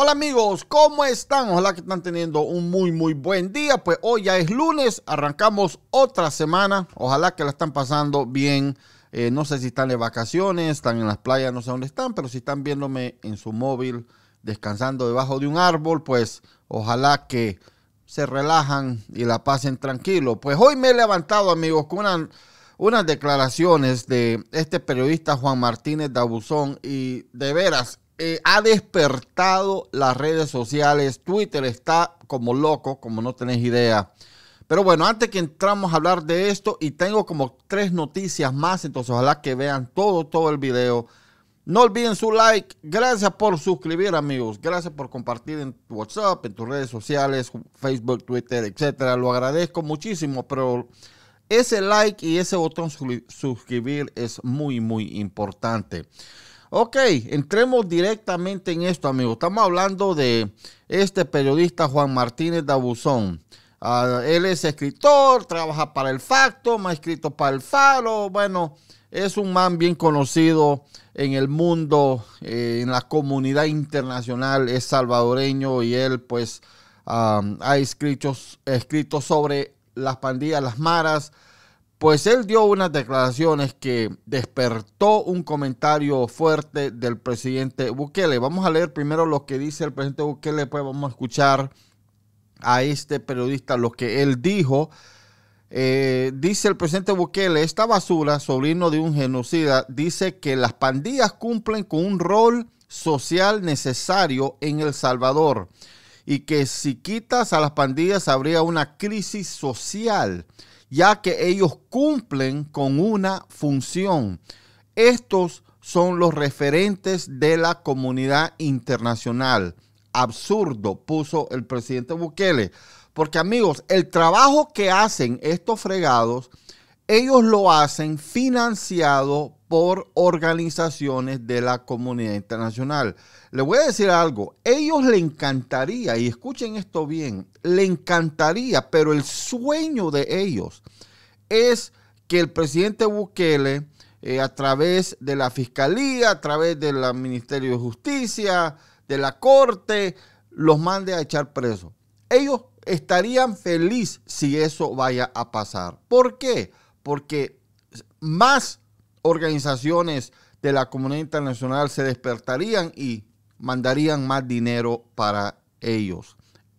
Hola amigos, ¿cómo están? Ojalá que están teniendo un muy muy buen día. Pues hoy ya es lunes, arrancamos otra semana. Ojalá que la están pasando bien. Eh, no sé si están de vacaciones, están en las playas, no sé dónde están, pero si están viéndome en su móvil descansando debajo de un árbol, pues ojalá que se relajan y la pasen tranquilo. Pues hoy me he levantado amigos con unas declaraciones de este periodista Juan Martínez Dabuzón y de veras eh, ha despertado las redes sociales. Twitter está como loco, como no tenés idea. Pero bueno, antes que entramos a hablar de esto, y tengo como tres noticias más, entonces ojalá que vean todo, todo el video. No olviden su like. Gracias por suscribir, amigos. Gracias por compartir en tu WhatsApp, en tus redes sociales, Facebook, Twitter, etcétera. Lo agradezco muchísimo, pero ese like y ese botón suscribir es muy, muy importante. Ok, entremos directamente en esto, amigos. Estamos hablando de este periodista Juan Martínez Dabuzón. Ah, él es escritor, trabaja para el Facto, ha escrito para el Faro. Bueno, es un man bien conocido en el mundo, eh, en la comunidad internacional, es salvadoreño y él pues ah, ha escrito sobre las pandillas, las maras, pues él dio unas declaraciones que despertó un comentario fuerte del presidente Bukele. Vamos a leer primero lo que dice el presidente Bukele, pues vamos a escuchar a este periodista lo que él dijo. Eh, dice el presidente Bukele, esta basura, sobrino de un genocida, dice que las pandillas cumplen con un rol social necesario en El Salvador y que si quitas a las pandillas habría una crisis social ya que ellos cumplen con una función. Estos son los referentes de la comunidad internacional. Absurdo, puso el presidente Bukele. Porque amigos, el trabajo que hacen estos fregados, ellos lo hacen financiado por organizaciones de la comunidad internacional. Le voy a decir algo, ellos le encantaría, y escuchen esto bien, le encantaría, pero el sueño de ellos es que el presidente Bukele, eh, a través de la Fiscalía, a través del Ministerio de Justicia, de la Corte, los mande a echar preso. Ellos estarían felices si eso vaya a pasar. ¿Por qué? Porque más organizaciones de la comunidad internacional se despertarían y mandarían más dinero para ellos.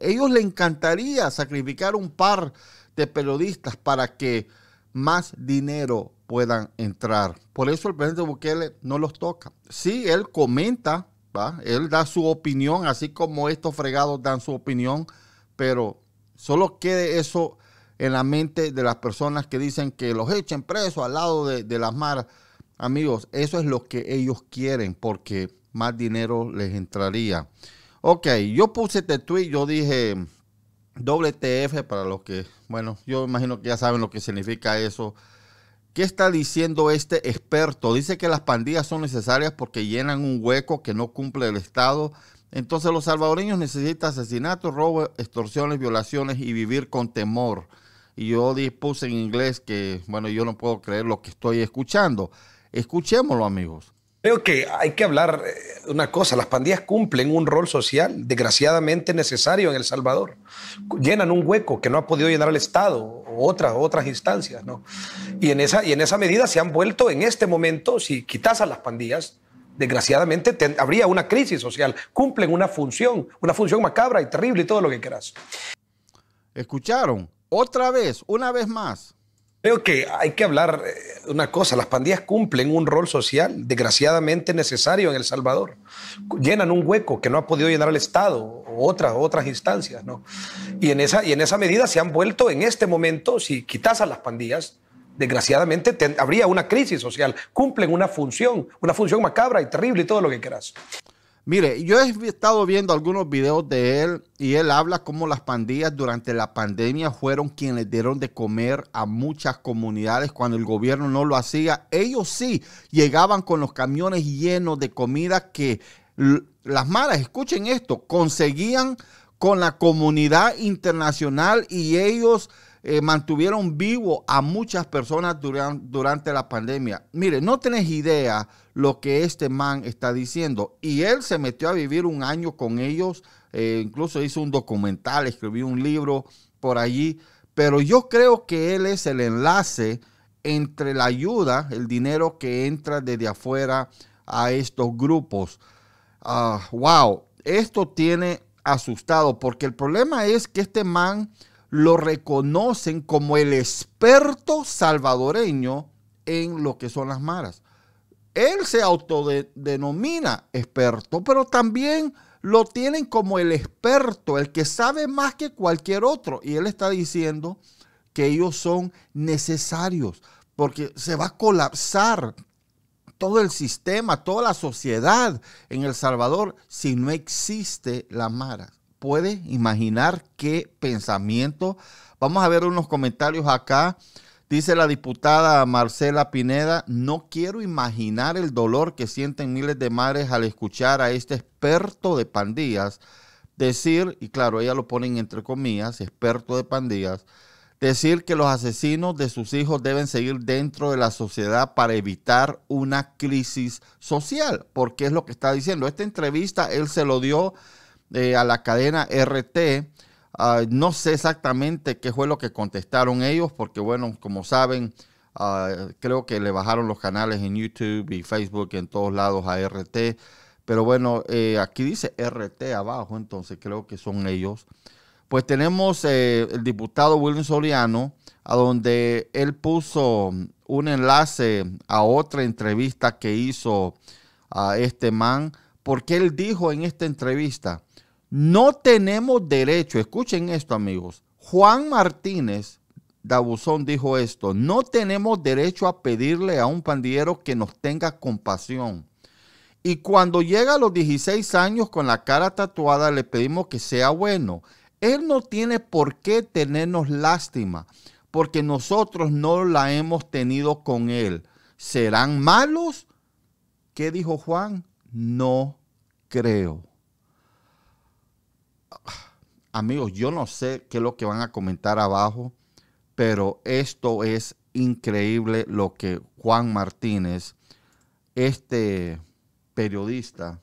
Ellos le encantaría sacrificar un par de periodistas para que más dinero puedan entrar. Por eso el presidente Bukele no los toca. Sí, él comenta, ¿va? él da su opinión, así como estos fregados dan su opinión, pero solo quede eso en la mente de las personas que dicen que los echen presos al lado de, las maras. Amigos, eso es lo que ellos quieren porque más dinero les entraría. Ok, yo puse este tweet, yo dije WTF para los que, bueno, yo imagino que ya saben lo que significa eso. ¿Qué está diciendo este experto? Dice que las pandillas son necesarias porque llenan un hueco que no cumple el Estado. Entonces los salvadoreños necesitan asesinatos, robos, extorsiones, violaciones y vivir con temor y yo dispuse en inglés que, bueno, yo no puedo creer lo que estoy escuchando. Escuchémoslo, amigos. Creo que hay que hablar eh, una cosa, las pandillas cumplen un rol social desgraciadamente necesario en El Salvador. Llenan un hueco que no ha podido llenar el Estado o otras, otras instancias, ¿no? Y en, esa, y en esa medida se han vuelto en este momento, si quitas a las pandillas, desgraciadamente habría una crisis social. Cumplen una función, una función macabra y terrible y todo lo que quieras. ¿Escucharon? Otra vez, una vez más. Creo que hay que hablar eh, una cosa, las pandillas cumplen un rol social desgraciadamente necesario en El Salvador. Llenan un hueco que no ha podido llenar el Estado o otras, otras instancias, ¿no? Y en, esa, y en esa medida se han vuelto, en este momento, si quitas a las pandillas, desgraciadamente habría una crisis social. Cumplen una función, una función macabra y terrible y todo lo que quieras. Mire, yo he estado viendo algunos videos de él y él habla cómo las pandillas durante la pandemia fueron quienes dieron de comer a muchas comunidades cuando el gobierno no lo hacía. Ellos sí llegaban con los camiones llenos de comida que las malas, escuchen esto, conseguían con la comunidad internacional y ellos eh, mantuvieron vivo a muchas personas durante la pandemia. Mire, no tenés idea lo que este man está diciendo. Y él se metió a vivir un año con ellos, eh, incluso hizo un documental, escribió un libro por allí. Pero yo creo que él es el enlace entre la ayuda, el dinero que entra desde afuera a estos grupos. Ah, wow, esto tiene asustado porque el problema es que este man lo reconocen como el experto salvadoreño en lo que son las maras. Él se autodenomina experto, pero también lo tienen como el experto, el que sabe más que cualquier otro. Y él está diciendo que ellos son necesarios, porque se va a colapsar todo el sistema, toda la sociedad en El Salvador si no existe la Mara puede imaginar qué pensamiento. Vamos a ver unos comentarios acá. Dice la diputada Marcela Pineda, no quiero imaginar el dolor que sienten miles de madres al escuchar a este experto de pandillas decir, y claro, ella lo pone entre comillas, experto de pandillas, decir que los asesinos de sus hijos deben seguir dentro de la sociedad para evitar una crisis social, porque es lo que está diciendo. Esta entrevista él se lo dio eh, a la cadena RT. Ah, no sé exactamente qué fue lo que contestaron ellos, porque bueno, como saben, ah, creo que le bajaron los canales en YouTube y Facebook y en todos lados a RT. Pero bueno, eh, aquí dice RT abajo, entonces creo que son ellos. Pues tenemos eh, el diputado William Soliano a donde él puso un enlace a otra entrevista que hizo a ah, este man, porque él dijo en esta entrevista, no tenemos derecho, escuchen esto amigos, Juan Martínez Dabuzón dijo esto, no tenemos derecho a pedirle a un pandillero que nos tenga compasión. Y cuando llega a los 16 años con la cara tatuada, le pedimos que sea bueno. Él no tiene por qué tenernos lástima, porque nosotros no la hemos tenido con él. ¿Serán malos? ¿Qué dijo Juan? No creo amigos, yo no sé qué es lo que van a comentar abajo, pero esto es increíble lo que Juan Martínez, este periodista,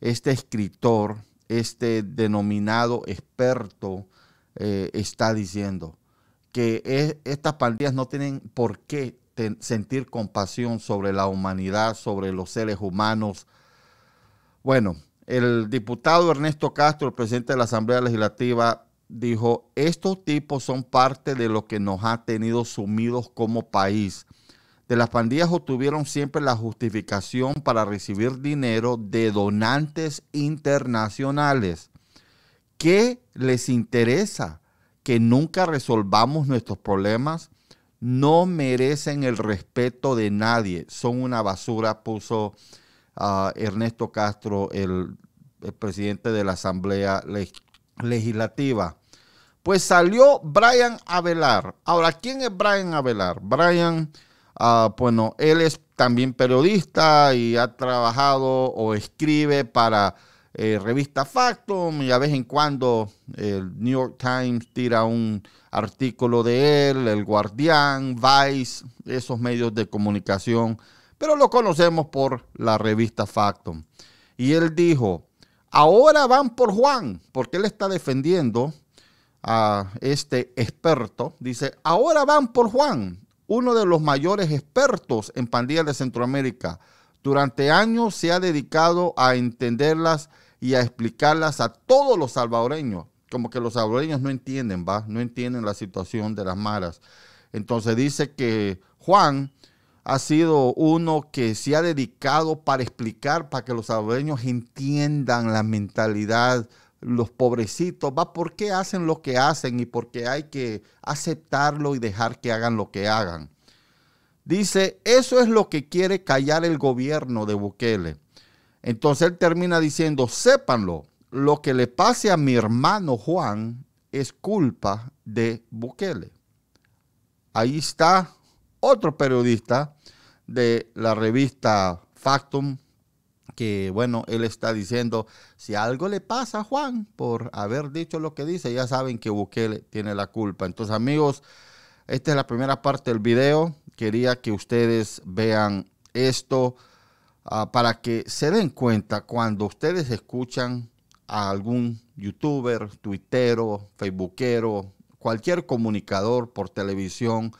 este escritor, este denominado experto, eh, está diciendo. Que estas pandillas no tienen por qué sentir compasión sobre la humanidad, sobre los seres humanos. Bueno, el diputado Ernesto Castro, el presidente de la Asamblea Legislativa, dijo, estos tipos son parte de lo que nos ha tenido sumidos como país. De las pandillas obtuvieron siempre la justificación para recibir dinero de donantes internacionales. ¿Qué les interesa? Que nunca resolvamos nuestros problemas. No merecen el respeto de nadie. Son una basura, puso Ernesto Castro, el, presidente de la Asamblea Legislativa. Pues salió Brian Avelar. Ahora, ¿quién es Brian Avelar? Brian, ah, bueno, él es también periodista y ha trabajado o escribe para eh, revista Factum y a vez en cuando eh, el New York Times tira un artículo de él, El Guardián, Vice, esos medios de comunicación pero lo conocemos por la revista Factum. Y él dijo, ahora van por Juan, porque él está defendiendo a este experto. Dice, ahora van por Juan, uno de los mayores expertos en pandillas de Centroamérica. Durante años se ha dedicado a entenderlas y a explicarlas a todos los salvadoreños. Como que los salvadoreños no entienden, ¿va? No entienden la situación de las malas. Entonces dice que Juan ha sido uno que se ha dedicado para explicar, para que los salvadoreños entiendan la mentalidad, los pobrecitos, va, por qué hacen lo que hacen y por qué hay que aceptarlo y dejar que hagan lo que hagan. Dice, eso es lo que quiere callar el gobierno de Bukele. Entonces él termina diciendo, sépanlo, lo que le pase a mi hermano Juan es culpa de Bukele. Ahí está otro periodista de la revista Factum, que bueno, él está diciendo, si algo le pasa a Juan por haber dicho lo que dice, ya saben que Bukele tiene la culpa. Entonces amigos, esta es la primera parte del video. Quería que ustedes vean esto ah, para que se den cuenta cuando ustedes escuchan a algún youtuber, tuitero, facebookero, cualquier comunicador por televisión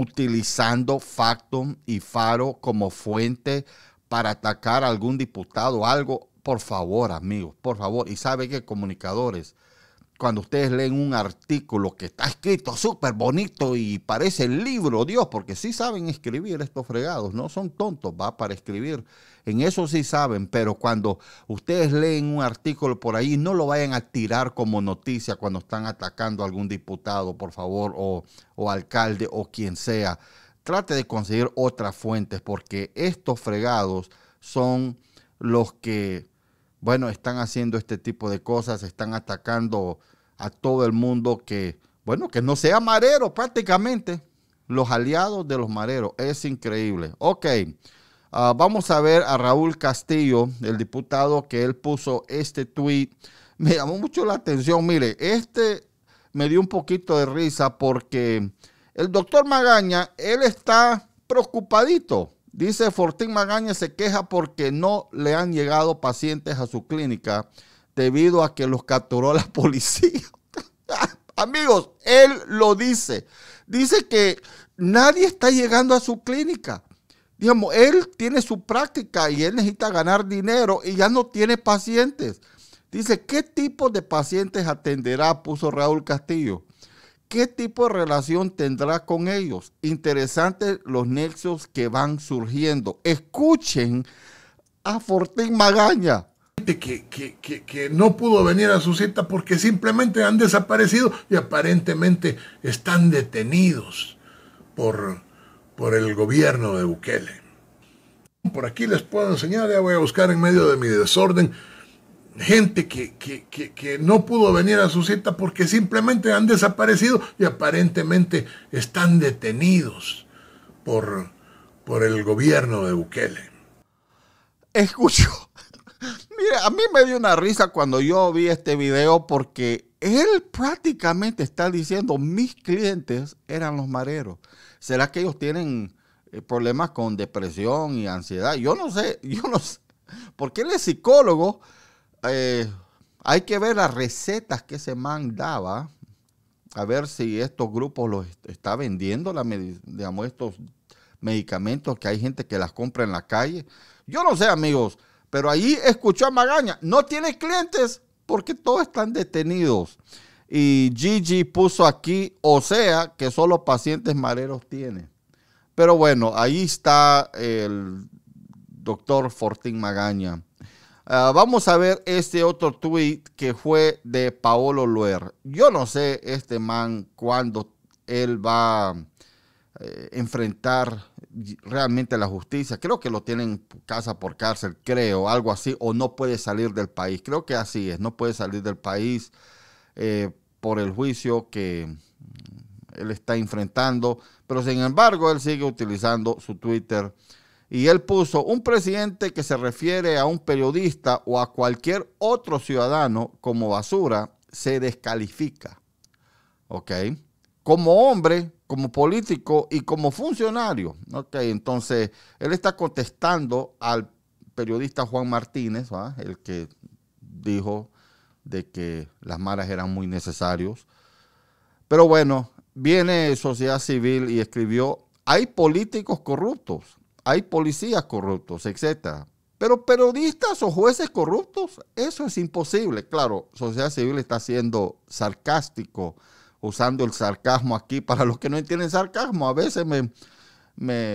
utilizando Factum y Faro como fuente para atacar a algún diputado o algo, por favor, amigos, por favor. Y sabe que comunicadores, cuando ustedes leen un artículo que está escrito súper bonito y parece el libro, Dios, porque sí saben escribir estos fregados, no son tontos, va para escribir. En eso sí saben, pero cuando ustedes leen un artículo por ahí, no lo vayan a tirar como noticia cuando están atacando a algún diputado, por favor, o, o alcalde o quien sea. Trate de conseguir otras fuentes, porque estos fregados son los que, bueno, están haciendo este tipo de cosas, están atacando a todo el mundo que, bueno, que no sea marero prácticamente, los aliados de los mareros. Es increíble. Ok, ah, vamos a ver a Raúl Castillo, el diputado que él puso este tweet. Me llamó mucho la atención, mire, este me dio un poquito de risa porque el doctor Magaña, él está preocupadito. Dice Fortín Magaña se queja porque no le han llegado pacientes a su clínica debido a que los capturó la policía. Amigos, él lo dice. Dice que nadie está llegando a su clínica. Digamos, él tiene su práctica y él necesita ganar dinero y ya no tiene pacientes. Dice, ¿qué tipo de pacientes atenderá? Puso Raúl Castillo. ¿Qué tipo de relación tendrá con ellos? Interesantes los nexos que van surgiendo. Escuchen a Fortín Magaña. Que, que, no pudo venir a su cita porque simplemente han desaparecido y aparentemente están detenidos por, por el gobierno de Bukele. Por aquí les puedo enseñar, ya voy a buscar en medio de mi desorden, gente que no pudo venir a su cita porque simplemente han desaparecido y aparentemente están detenidos por, por el gobierno de Bukele. Escucho a mí me dio una risa cuando yo vi este video porque él prácticamente está diciendo, mis clientes eran los mareros. ¿Será que ellos tienen eh, problemas con depresión y ansiedad? Yo no sé, yo no sé. Porque él es psicólogo. Eh, hay que ver las recetas que se mandaba a ver si estos grupos los está vendiendo, digamos, estos medicamentos que hay gente que las compra en la calle. Yo no sé, amigos. Pero ahí escuchó a Magaña, no tiene clientes porque todos están detenidos. Y Gigi puso aquí, o sea, que solo pacientes mareros tiene. Pero bueno, ahí está el doctor Fortín Magaña. Ah, vamos a ver este otro tweet que fue de Paolo Luer. Yo no sé este man cuándo él va eh, enfrentar realmente la justicia. Creo que lo tienen casa por cárcel, creo, algo así, o no puede salir del país. Creo que así es, no puede salir del país eh, por el juicio que mm, él está enfrentando, pero sin embargo él sigue utilizando su Twitter. Y él puso, un presidente que se refiere a un periodista o a cualquier otro ciudadano como basura, se descalifica. ¿Ok? Como hombre, como político y como funcionario. entonces él está contestando al periodista Juan Martínez, el que dijo de que las maras eran muy necesarios. Pero bueno, viene sociedad civil y escribió, hay políticos corruptos, hay policías corruptos, etc. Pero periodistas o jueces corruptos, eso es imposible. Claro, sociedad civil está siendo sarcástico usando el sarcasmo aquí. Para los que no entienden sarcasmo, a veces me,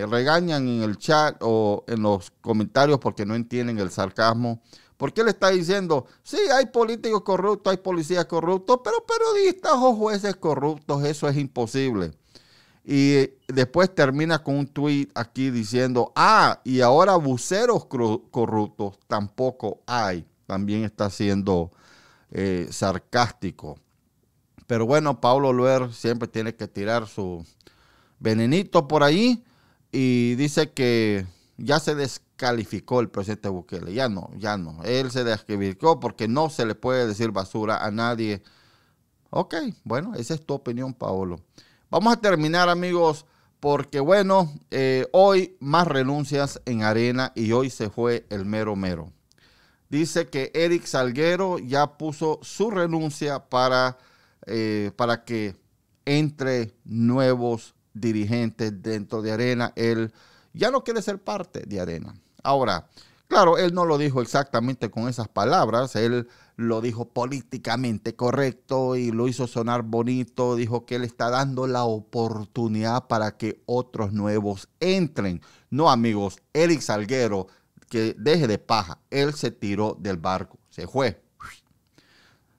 regañan en el chat o en los comentarios porque no entienden el sarcasmo. Porque él está diciendo, sí, hay políticos corruptos, hay policías corruptos, pero periodistas o jueces corruptos, eso es imposible. Y después termina con un tweet aquí diciendo, ah, y ahora buceros corruptos tampoco hay. También está siendo eh, sarcástico. Pero bueno, Paulo Luer siempre tiene que tirar su venenito por ahí y dice que ya se descalificó el presidente Bukele. Ya no, ya no. Él se descalificó porque no se le puede decir basura a nadie. Ok, bueno, esa es tu opinión, Paolo. Vamos a terminar, amigos, porque bueno, eh, hoy más renuncias en arena y hoy se fue el mero mero. Dice que Eric Salguero ya puso su renuncia para eh, para que entre nuevos dirigentes dentro de Arena. Él ya no quiere ser parte de Arena. Ahora, claro, él no lo dijo exactamente con esas palabras, él lo dijo políticamente correcto y lo hizo sonar bonito, dijo que él está dando la oportunidad para que otros nuevos entren. No, amigos, Eric Salguero, que deje de paja, él se tiró del barco, se fue.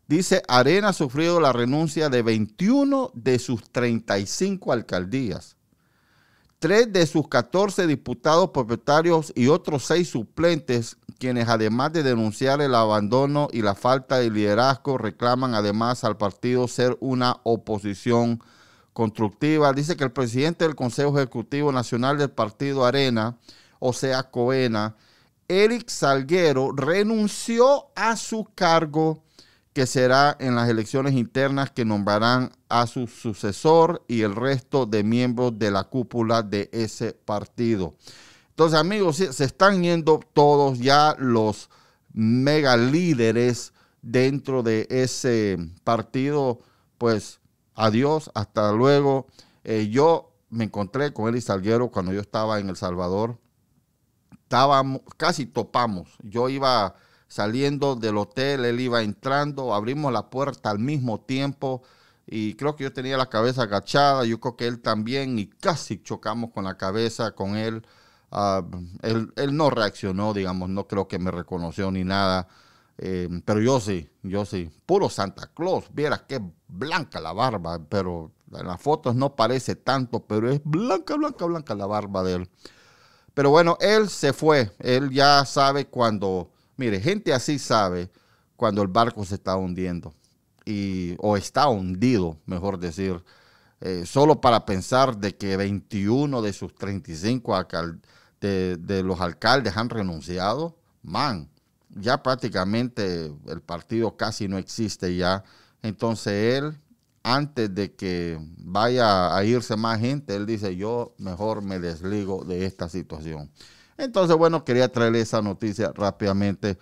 Dice, Arena ha sufrido la renuncia de 21 de sus 35 alcaldías, 3 de sus 14 diputados propietarios y otros 6 suplentes, quienes además de denunciar el abandono y la falta de liderazgo, reclaman además al partido ser una oposición constructiva. Dice que el presidente del Consejo Ejecutivo Nacional del Partido Arena, o sea, Coena, Eric Salguero, renunció a su cargo que será en las elecciones internas que nombrarán a su sucesor y el resto de miembros de la cúpula de ese partido. Entonces, amigos, se están yendo todos ya los mega líderes dentro de ese partido. Pues adiós, hasta luego. Eh, yo me encontré con Eli Salguero cuando yo estaba en El Salvador. Estábamos, casi topamos. Yo iba saliendo del hotel, él iba entrando, abrimos la puerta al mismo tiempo y creo que yo tenía la cabeza agachada, yo creo que él también y casi chocamos con la cabeza con él. Ah, él, no reaccionó, digamos, no creo que me reconoció ni nada, eh, pero yo sí, yo sí, puro Santa Claus, Viera qué blanca la barba, pero en las fotos no parece tanto, pero es blanca, blanca, blanca la barba de él. Pero bueno, él se fue, él ya sabe cuando Mire, gente así sabe cuando el barco se está hundiendo y, o está hundido, mejor decir. Eh, solo para pensar de que 21 de sus 35 de, los alcaldes han renunciado, man, ya prácticamente el partido casi no existe ya. Entonces él, antes de que vaya a irse más gente, él dice, yo mejor me desligo de esta situación. Entonces, bueno, quería traerle esa noticia rápidamente.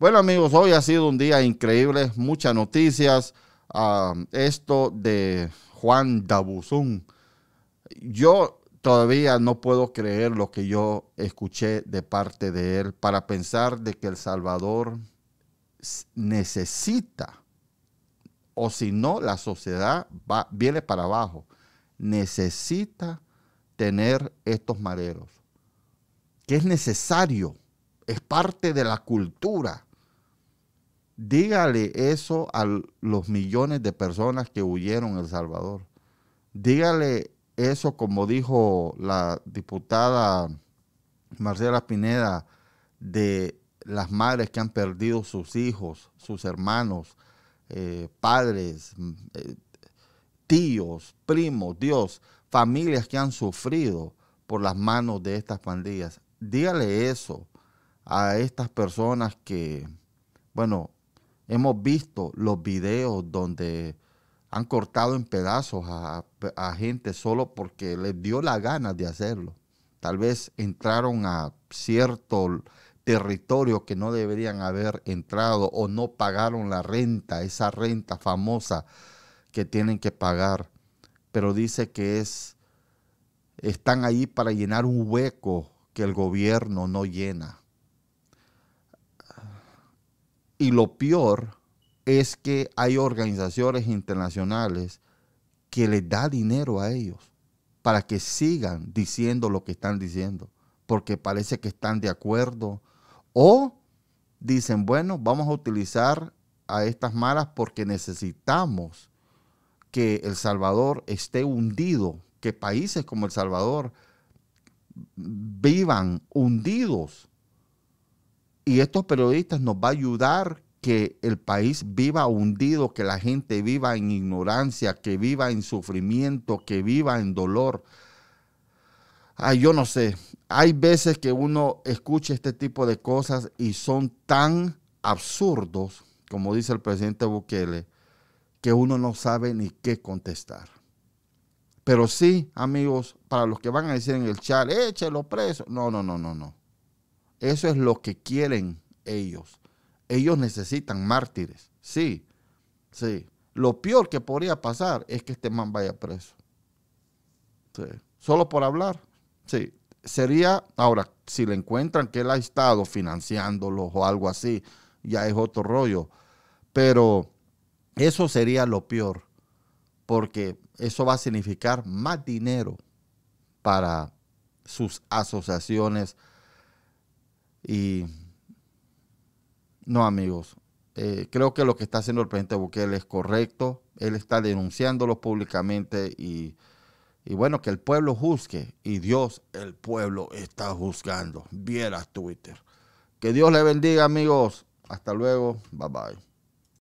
Bueno, amigos, hoy ha sido un día increíble, muchas noticias. Ah, esto de Juan Dabuzun. Yo todavía no puedo creer lo que yo escuché de parte de él para pensar de que El Salvador necesita, o si no, la sociedad viene para abajo, necesita tener estos mareros que es necesario, es parte de la cultura. Dígale eso a los millones de personas que huyeron El Salvador. Dígale eso, como dijo la diputada Marcela Pineda, de las madres que han perdido sus hijos, sus hermanos, eh, padres, mm, eh, tíos, primos, Dios, familias que han sufrido por las manos de estas pandillas dígale eso a estas personas que, bueno, hemos visto los videos donde han cortado en pedazos a, gente solo porque les dio la gana de hacerlo. Tal vez entraron a cierto territorio que no deberían haber entrado o no pagaron la renta, esa renta famosa que tienen que pagar. Pero dice que es, están ahí para llenar un hueco que el gobierno no llena. Y lo peor es que hay organizaciones internacionales que les da dinero a ellos para que sigan diciendo lo que están diciendo, porque parece que están de acuerdo. O dicen, bueno, vamos a utilizar a estas malas porque necesitamos que El Salvador esté hundido, que países como El Salvador vivan hundidos. Y estos periodistas nos va a ayudar que el país viva hundido, que la gente viva en ignorancia, que viva en sufrimiento, que viva en dolor. Ay, yo no sé. Hay veces que uno escucha este tipo de cosas y son tan absurdos, como dice el presidente Bukele, que uno no sabe ni qué contestar. Pero sí, amigos, para los que van a decir en el chat, échelo preso. No, no, no, no, no. Eso es lo que quieren ellos. Ellos necesitan mártires. Sí, sí. Lo peor que podría pasar es que este man vaya preso. Sí. Solo por hablar. Sí. Sería, ahora, si le encuentran que él ha estado financiándolo o algo así, ya es otro rollo. Pero eso sería lo peor porque eso va a significar más dinero para sus asociaciones. Y no, amigos, eh, creo que lo que está haciendo el presidente Bukele es correcto. Él está denunciándolo públicamente y, y bueno, que el pueblo juzgue. Y Dios, el pueblo está juzgando. Viera Twitter. Que Dios le bendiga, amigos. Hasta luego. Bye bye.